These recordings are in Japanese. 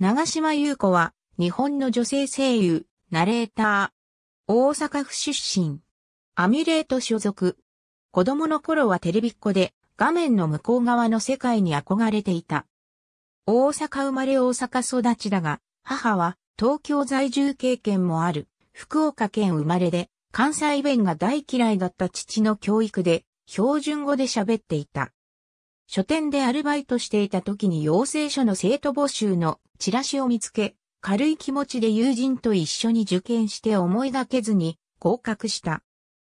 長島優子は、日本の女性声優、ナレーター。大阪府出身。アミュレート所属。子供の頃はテレビっ子で、画面の向こう側の世界に憧れていた。大阪生まれ大阪育ちだが、母は東京在住経験もある、福岡県生まれで、関西弁が大嫌いだった父の教育で、標準語で喋っていた。書店でアルバイトしていた時に養成所の生徒募集のチラシを見つけ、軽い気持ちで友人と一緒に受験して思いがけずに合格した。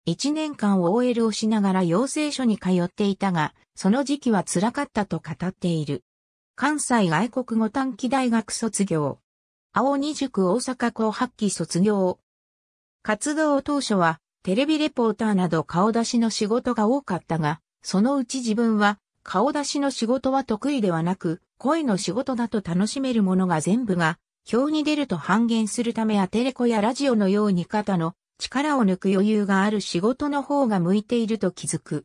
一年間 OL をしながら養成所に通っていたが、その時期は辛かったと語っている。関西外国語短期大学卒業。青二塾大阪校発揮卒業。活動当初はテレビレポーターなど顔出しの仕事が多かったが、そのうち自分は顔出しの仕事は得意ではなく、声の仕事だと楽しめるものが全部が、表に出ると半減するためアテレコやラジオのように肩の力を抜く余裕がある仕事の方が向いていると気づく。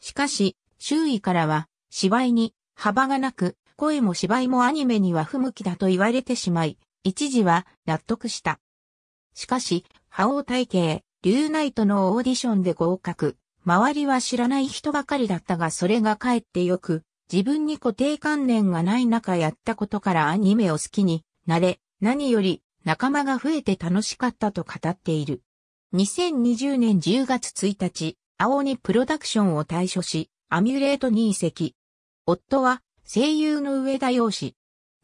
しかし、周囲からは、芝居に幅がなく、声も芝居もアニメには不向きだと言われてしまい、一時は納得した。しかし、覇王体系、リューナイトのオーディションで合格。周りは知らない人ばかりだったがそれがかえってよく、自分に固定観念がない中やったことからアニメを好きになれ、何より仲間が増えて楽しかったと語っている。2020年10月1日、青にプロダクションを退所し、アミュレートに移籍。夫は声優の上田洋氏。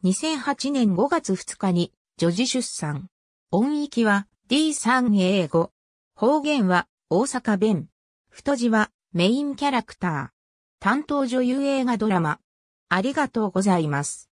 2008年5月2日に女児出産。音域は D3A5。方言は大阪弁。太字はメインキャラクター。担当女優映画ドラマ。ありがとうございます。